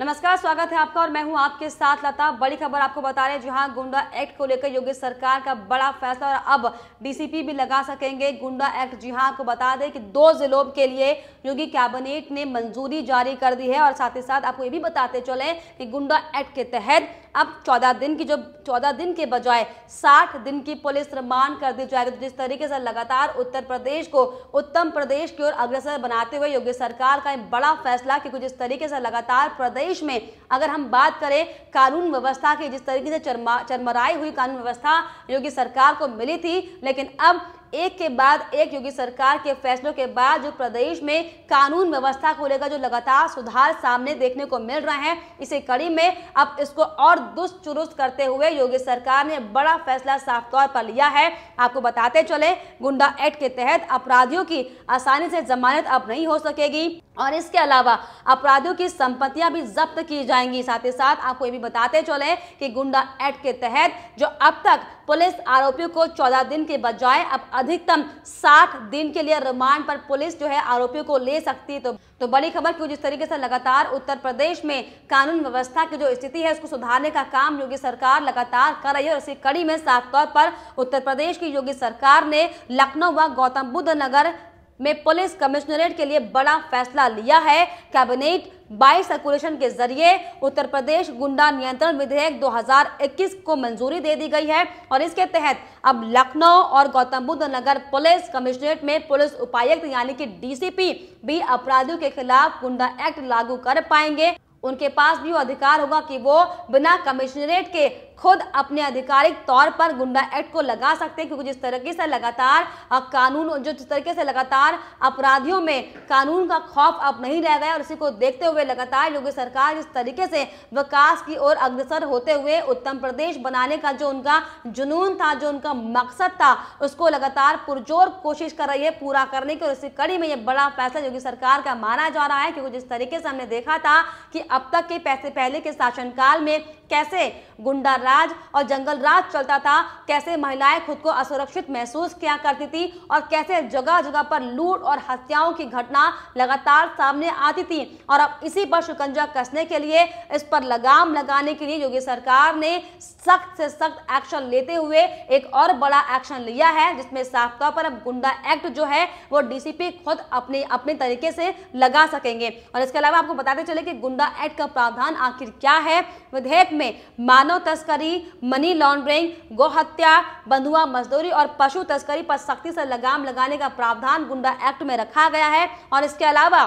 नमस्कार स्वागत है आपका और मैं हूं आपके साथ लता बड़ी खबर आपको बता रहे हैं जहां गुंडा एक्ट को लेकर योगी सरकार का बड़ा फैसला और अब डीसीपी भी लगा सकेंगे गुंडा एक्ट जी हाँ आपको बता दें कि दो जिलों के लिए योगी कैबिनेट ने मंजूरी जारी कर दी है और साथ ही साथ आपको ये भी बताते चले कि गुंडा एक्ट के तहत अब चौदह दिन की जो चौदह दिन के बजाय साठ दिन की पुलिस रिमांड कर दी जाएगी तो जिस तरीके से लगातार उत्तर प्रदेश को उत्तम प्रदेश की ओर अग्रसर बनाते हुए योगी सरकार का बड़ा फैसला क्योंकि जिस तरीके से लगातार प्रदेश प्रदेश में अगर हम बात करें कानून व्यवस्था की जिस तरीके से चरमा चरमराई हुई कानून व्यवस्था योगी सरकार को मिली थी लेकिन अब एक के बाद एक योगी सरकार के फैसलों के बाद जो प्रदेश में कानून व्यवस्था को लेकर जो लगातार सुधार सामने देखने को मिल रहे हैं इसी कड़ी में अब इसको और दुष्ट चुरुस्त करते हुए योगी सरकार ने बड़ा फैसला साफ तौर पर लिया है आपको बताते चले गुंडा एक्ट के तहत अपराधियों की आसानी से जमानत अब नहीं हो सकेगी और इसके अलावा अपराधियों की संपत्तियां भी जब्त की जाएंगी साथ ही साथ आपको ये भी बताते चले कि गुंडा एक्ट के तहत जो अब तक पुलिस आरोपियों को चौदह दिन के बजाय अब अधिकतम साठ दिन के लिए रिमांड पर पुलिस जो है आरोपियों को ले सकती है तो तो बड़ी खबर क्यों जिस तरीके से लगातार उत्तर प्रदेश में कानून व्यवस्था की जो स्थिति है उसको सुधारने का काम योगी सरकार लगातार कर रही है और इसी कड़ी में साफ तौर पर उत्तर प्रदेश की योगी सरकार ने लखनऊ व गौतम बुद्ध नगर में पुलिस कमिश्नरेट के लिए बड़ा फैसला लिया है कैबिनेट बाई सर्कुलेशन के जरिए उत्तर प्रदेश गुंडा नियंत्रण विधेयक 2021 को मंजूरी दे दी गई है और इसके तहत अब लखनऊ और गौतम बुद्ध नगर पुलिस कमिश्नरेट में पुलिस उपायुक्त यानी कि डीसीपी भी अपराधियों के खिलाफ गुंडा एक्ट लागू कर पाएंगे उनके पास भी अधिकार होगा कि वो बिना कमिश्नरेट के खुद अपने आधिकारिक तौर पर गुंडा एक्ट को लगा सकते हैं क्योंकि जिस तरीके से लगातार कानून जो जिस तरीके से लगातार अपराधियों में कानून का खौफ अब नहीं रह गया और इसी को देखते हुए लगातार योगी सरकार जिस तरीके से विकास की ओर अग्रसर होते हुए उत्तर प्रदेश बनाने का जो उनका जुनून था जो उनका मकसद था उसको लगातार पुरजोर कोशिश कर रही है पूरा करने की और इसी कड़ी में ये बड़ा फैसला योगी सरकार का माना जा रहा है क्योंकि जिस तरीके से हमने देखा था कि अब तक के पैसे पहले के शासनकाल में कैसे गुंडा राज और जंगल राज चलता था कैसे महिलाएं खुद को असुरक्षित महसूस किया करती थी और कैसे जगह जगह पर लूट और हत्याओं की घटना लगातार सामने आती थी और अब इसी पर शिकंजा कसने के लिए इस पर लगाम लगाने के लिए योगी सरकार ने सख्त से सख्त एक्शन लेते हुए एक और बड़ा एक्शन लिया है जिसमें साफ तौर पर अब गुंडा एक्ट जो है वो डीसीपी खुद अपने अपने तरीके से लगा सकेंगे और इसके अलावा आपको बताते चले कि गुंडा एक्ट का प्रावधान आखिर क्या है विधेयक में मानव तस्करी मनी लॉन्ड्रिंग गोहत्या बंधुआ मजदूरी और पशु तस्करी पर सख्ती से लगाम लगाने का प्रावधान गुंडा एक्ट में रखा गया है और इसके अलावा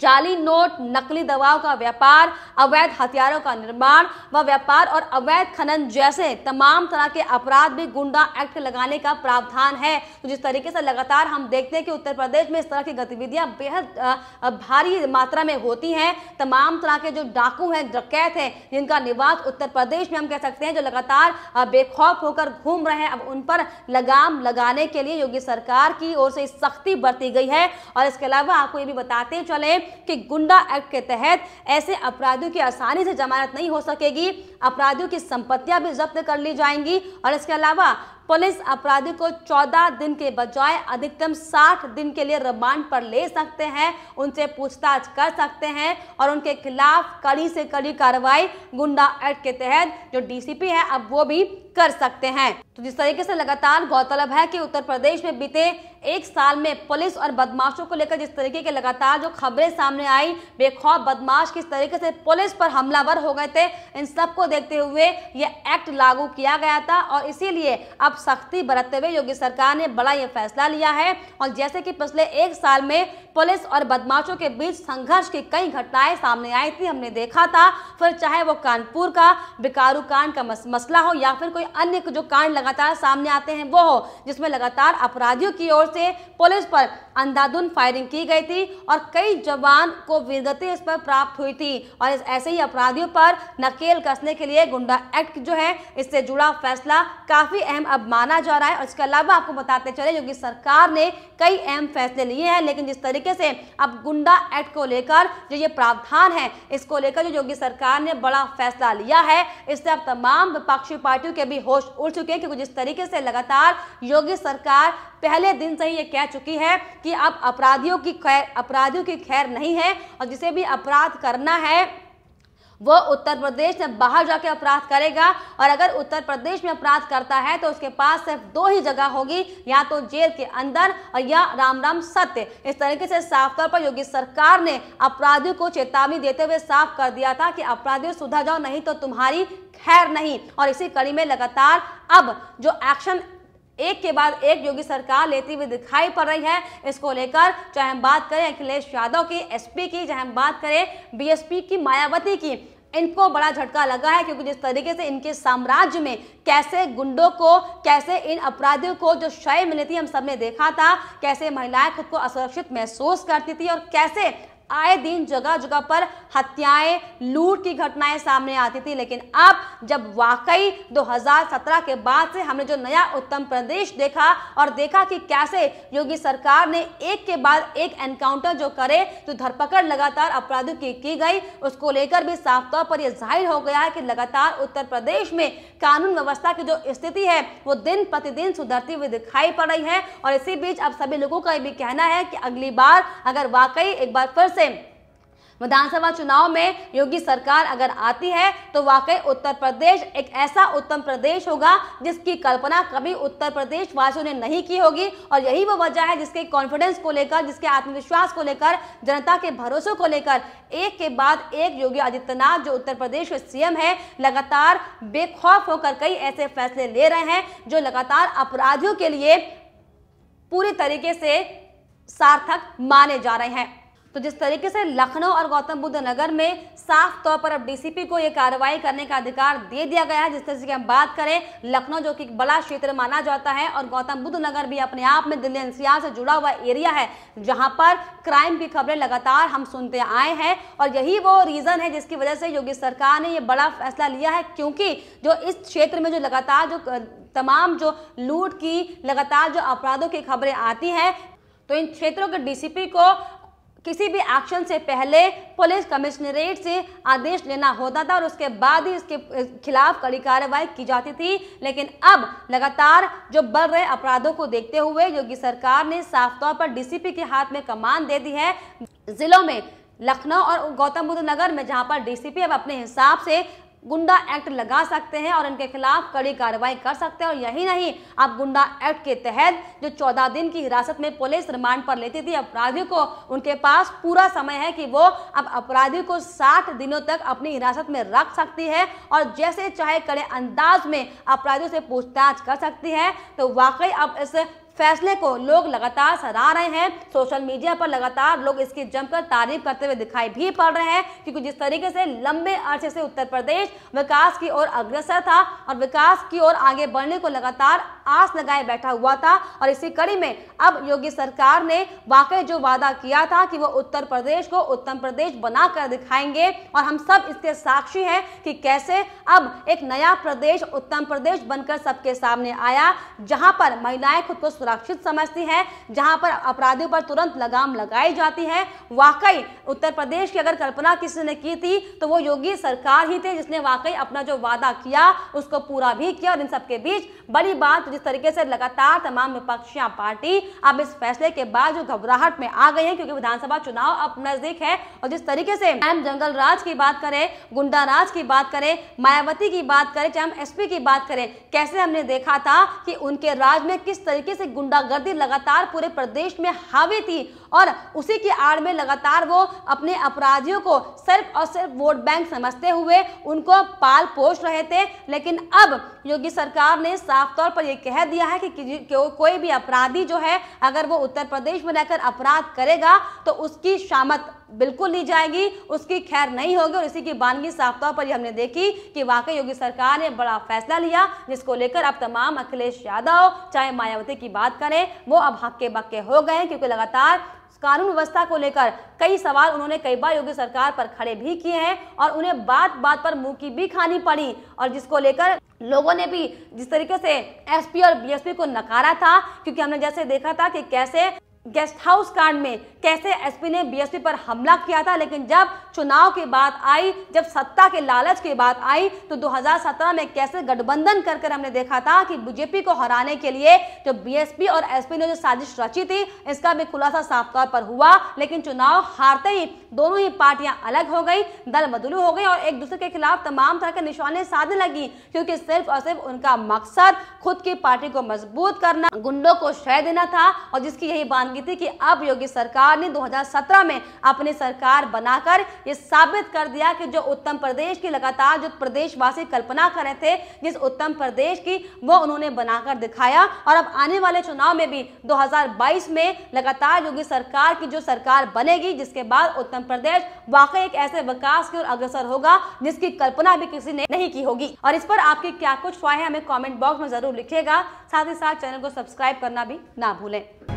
जाली नोट नकली दवाओं का व्यापार अवैध हथियारों का निर्माण व व्यापार और अवैध खनन जैसे तमाम तरह के अपराध में गुंडा एक्ट लगाने का प्रावधान है तो जिस तरीके से लगातार हम देखते हैं कि उत्तर प्रदेश में इस तरह की गतिविधियां बेहद भारी मात्रा में होती हैं तमाम तरह के जो डाकू हैं डकैत हैं जिनका निवास उत्तर प्रदेश में हम कह सकते हैं जो लगातार बेखौफ होकर घूम रहे हैं अब उन पर लगाम लगाने के लिए योगी सरकार की ओर से सख्ती बरती गई है और इसके अलावा आपको ये भी बताते चले कि गुंडा एक्ट के तहत ऐसे अपराधियों की आसानी से जमानत नहीं हो सकेगी अपराधियों की संपत्तियां भी जब्त कर ली जाएंगी और इसके अलावा पुलिस अपराधी को 14 दिन के बजाय अधिकतम 60 दिन के लिए रिमांड पर ले सकते हैं उनसे पूछताछ कर सकते हैं और उनके खिलाफ कड़ी से कड़ी कार्रवाई गुंडा एक्ट के तहत जो डीसीपी है अब वो भी कर सकते हैं तो जिस तरीके से लगातार गौरतलब है कि उत्तर प्रदेश में बीते एक साल में पुलिस और बदमाशों को लेकर जिस तरीके के लगातार जो खबरें सामने आई बेखौफ बदमाश किस तरीके से पुलिस पर हमलावर हो गए थे इन सब को देखते हुए यह एक्ट लागू किया गया था और इसीलिए अब सख्ती बरतते हुए योगी सरकार ने बड़ा यह फैसला लिया है और जैसे कि पिछले एक साल में पुलिस और बदमाशों के बीच संघर्ष की कई घटनाएं सामने आई थी हमने देखा था फिर चाहे वो कानपुर का बिकारू कांड का मसला हो या फिर कोई अन्य जो कांड लगातार सामने आते हैं वो जिसमें लगातार अपराधियों की ओर से पुलिस पर अंधाधुन फायरिंग की गई थी और कई जवान को वीरगति इस पर प्राप्त हुई थी और ऐसे ही अपराधियों पर नकेल कसने के लिए गुंडा एक्ट जो है इससे जुड़ा फैसला काफी अहम अब माना जा रहा है और इसके अलावा आपको बताते चले योगी सरकार ने कई अहम फैसले लिए हैं लेकिन जिस तरीके से अब गुंडा एक्ट को लेकर जो ये प्रावधान है इसको लेकर जो योगी सरकार ने बड़ा फैसला लिया है इससे अब तमाम विपक्षी पार्टियों के बीच भी होश उड़ चुके हैं क्योंकि जिस तरीके से लगातार योगी सरकार पहले दिन से ही ये कह चुकी है कि अब अपराधियों की खैर अपराधियों की खैर नहीं है और जिसे भी अपराध करना है वो उत्तर प्रदेश में बाहर जाके अपराध करेगा और अगर उत्तर प्रदेश में अपराध करता है तो उसके पास सिर्फ दो ही जगह होगी या तो जेल के अंदर और या राम राम सत्य इस तरीके से साफ तौर पर योगी सरकार ने अपराधियों को चेतावनी देते हुए साफ कर दिया था कि अपराधियों सुधर जाओ नहीं तो तुम्हारी खैर नहीं और इसी कड़ी में लगातार अब जो एक्शन एक के बाद एक योगी सरकार लेती हुई दिखाई पड़ रही है इसको लेकर चाहे हम बात करें अखिलेश यादव की एसपी की चाहे हम बात करें बीएसपी की मायावती की इनको बड़ा झटका लगा है क्योंकि जिस तरीके से इनके साम्राज्य में कैसे गुंडों को कैसे इन अपराधियों को जो शय मिलती हम सबने देखा था कैसे महिलाएं खुद को असुरक्षित महसूस करती थी और कैसे आए दिन जगह जगह पर हत्याएं लूट की घटनाएं सामने आती थी लेकिन अब जब वाकई 2017 के बाद से हमने जो नया उत्तम प्रदेश देखा और देखा कि कैसे योगी सरकार ने एक के बाद एक एनकाउंटर जो करे तो धरपकड़ लगातार अपराधों की की गई उसको लेकर भी साफ तौर पर यह जाहिर हो गया है कि लगातार उत्तर प्रदेश में कानून व्यवस्था की जो स्थिति है वो दिन प्रतिदिन सुधरती हुई दिखाई पड़ रही है और इसी बीच अब सभी लोगों का भी कहना है कि अगली बार अगर वाकई एक बार फिर से विधानसभा चुनाव में योगी सरकार अगर आती है तो वाकई उत्तर प्रदेश एक ऐसा उत्तम प्रदेश होगा जिसकी कल्पना कभी उत्तर प्रदेश वासियों ने नहीं की होगी और यही वो वजह है जिसके कॉन्फिडेंस को लेकर जिसके आत्मविश्वास को लेकर जनता के भरोसे को लेकर एक के बाद एक योगी आदित्यनाथ जो उत्तर प्रदेश के सीएम है लगातार बेखौफ होकर कई ऐसे फैसले ले रहे हैं जो लगातार अपराधियों के लिए पूरी तरीके से सार्थक माने जा रहे हैं तो जिस तरीके से लखनऊ और गौतम बुद्ध नगर में साफ तौर पर अब डीसीपी को यह कार्रवाई करने का अधिकार दे दिया गया है जिस तरह से हम बात करें लखनऊ जो कि बड़ा क्षेत्र माना जाता है और गौतम बुद्ध नगर भी अपने आप में दिल्ली एनसीआर से जुड़ा हुआ एरिया है जहां पर क्राइम की खबरें लगातार हम सुनते आए हैं और यही वो रीज़न है जिसकी वजह से योगी सरकार ने यह बड़ा फैसला लिया है क्योंकि जो इस क्षेत्र में जो लगातार जो तमाम जो लूट की लगातार जो अपराधों की खबरें आती हैं तो इन क्षेत्रों के डीसीपी को किसी भी एक्शन से पहले पुलिस कमिश्नरेट से आदेश लेना होता था और उसके बाद ही इसके खिलाफ कड़ी कार्रवाई की जाती थी लेकिन अब लगातार जो बढ़ रहे अपराधों को देखते हुए योगी सरकार ने साफ तौर पर डीसीपी के हाथ में कमान दे दी है जिलों में लखनऊ और गौतम बुद्ध नगर में जहां पर डीसीपी अब अपने हिसाब से गुंडा एक्ट लगा सकते हैं और इनके खिलाफ कड़ी कार्रवाई कर सकते हैं और यही नहीं अब गुंडा एक्ट के तहत जो चौदह दिन की हिरासत में पुलिस रिमांड पर लेती थी अपराधी को उनके पास पूरा समय है कि वो अब अपराधी को साठ दिनों तक अपनी हिरासत में रख सकती है और जैसे चाहे कड़े अंदाज में अपराधियों से पूछताछ कर सकती है तो वाकई अब इस फैसले को लोग लगातार सराह रहे हैं सोशल मीडिया पर लगातार लोग इसकी जमकर तारीफ करते हुए दिखाई भी पड़ रहे हैं क्योंकि जिस तरीके से लंबे अरसे से उत्तर प्रदेश विकास की ओर अग्रसर था और विकास की ओर आगे बढ़ने को लगातार आस लगाए बैठा हुआ था और इसी कड़ी में अब योगी सरकार ने वाकई जो वादा किया था कि वो उत्तर प्रदेश को उत्तम प्रदेश बनाकर दिखाएंगे और हम सब इसके साक्षी हैं कि कैसे अब एक नया प्रदेश उत्तम प्रदेश बनकर सबके सामने आया जहां पर महिलाएं खुद को सुरक्षित समझती है जहां पर अपराधियों पर तुरंत लगाम लगाई जाती है वाकई उत्तर प्रदेश की अगर कल्पना किसी ने की थी तो वो योगी सरकार ही थे जिसने वाकई अपना जो वादा किया उसको पूरा भी किया और इन सबके बीच बड़ी बात जिस तरीके से लगातार तमाम विपक्षियां पार्टी अब इस फैसले के बाद जो घबराहट में आ गई है क्योंकि विधानसभा चुनाव अब नजदीक है और जिस तरीके से हम जंगल राज की बात करें गुंडा राज की बात करें मायावती की बात करें चाहे हम एसपी की बात करें कैसे हमने देखा था कि उनके राज में किस तरीके से गुंडागर्दी लगातार पूरे प्रदेश में हावी थी और उसी की आड़ में लगातार वो अपने अपराधियों को सिर्फ और सिर्फ वोट बैंक समझते हुए उनको पाल पोष रहे थे लेकिन अब योगी सरकार ने साफ तौर पर यह कह दिया है कि, कि, कि कोई भी अपराधी जो है अगर वो उत्तर प्रदेश में रहकर अपराध करेगा तो उसकी शामत बिल्कुल ली जाएगी उसकी खैर नहीं होगी और इसी की बानगी साफ तौर पर हमने देखी कि वाकई योगी सरकार ने बड़ा फैसला लिया जिसको लेकर अब तमाम अखिलेश यादव चाहे मायावती की बात करें वो अब हक्के बक्के हो गए क्योंकि लगातार कानून व्यवस्था को लेकर कई सवाल उन्होंने कई बार योगी सरकार पर खड़े भी किए हैं और उन्हें बात बात पर मुंह की भी खानी पड़ी और जिसको लेकर लोगों ने भी जिस तरीके से एसपी और बीएसपी को नकारा था क्योंकि हमने जैसे देखा था कि कैसे गेस्ट हाउस कांड में कैसे एसपी ने बीएसपी पर हमला किया था लेकिन जब चुनाव की बात आई जब सत्ता के लालच की बात आई तो 2017 में कैसे गठबंधन कर कर हमने देखा था कि बीजेपी को हराने के लिए जो बीएसपी और एसपी ने जो साजिश रची थी इसका भी खुलासा साफ तौर पर हुआ लेकिन चुनाव हारते ही दोनों ही पार्टियां अलग हो गई दल बदलू हो गई और एक दूसरे के खिलाफ तमाम तरह के निशाने साधने लगी क्योंकि सिर्फ और सिर्फ उनका मकसद खुद की पार्टी को मजबूत करना गुंडों को शह देना था और जिसकी यही बांध मांगी थी कि अब योगी सरकार ने 2017 में अपनी सरकार बनाकर ये साबित कर दिया कि जो उत्तम प्रदेश की लगातार जो प्रदेशवासी कल्पना कर रहे थे जिस उत्तम प्रदेश की वो उन्होंने बनाकर दिखाया और अब आने वाले चुनाव में भी 2022 में लगातार योगी सरकार की जो सरकार बनेगी जिसके बाद उत्तम प्रदेश वाकई एक ऐसे विकास की ओर अग्रसर होगा जिसकी कल्पना भी किसी ने नहीं की होगी और इस पर आपकी क्या कुछ ख्वाह है हमें कॉमेंट बॉक्स में जरूर लिखेगा साथ ही साथ चैनल को सब्सक्राइब करना भी ना भूलें